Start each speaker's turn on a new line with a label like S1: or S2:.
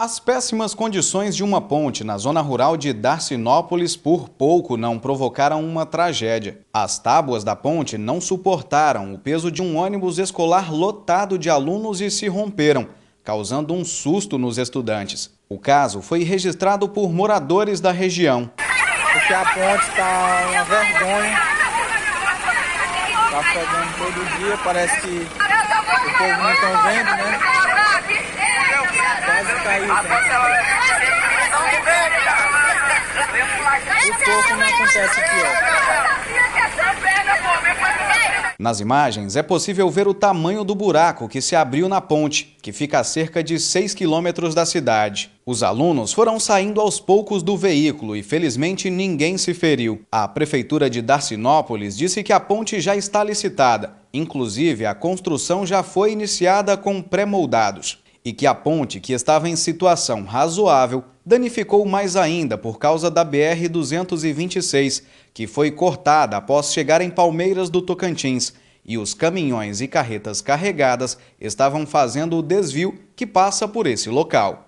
S1: As péssimas condições de uma ponte na zona rural de Darcinópolis por pouco não provocaram uma tragédia. As tábuas da ponte não suportaram o peso de um ônibus escolar lotado de alunos e se romperam, causando um susto nos estudantes. O caso foi registrado por moradores da região. Porque a ponte está uma vergonha. Está fedendo todo dia, parece que o povo não está vendo, né? acontece Nas imagens é possível ver o tamanho do buraco que se abriu na ponte, que fica a cerca de 6 quilômetros da cidade. Os alunos foram saindo aos poucos do veículo e felizmente ninguém se feriu. A prefeitura de Darcinópolis disse que a ponte já está licitada, inclusive a construção já foi iniciada com pré-moldados e que a ponte, que estava em situação razoável, danificou mais ainda por causa da BR-226, que foi cortada após chegar em Palmeiras do Tocantins, e os caminhões e carretas carregadas estavam fazendo o desvio que passa por esse local.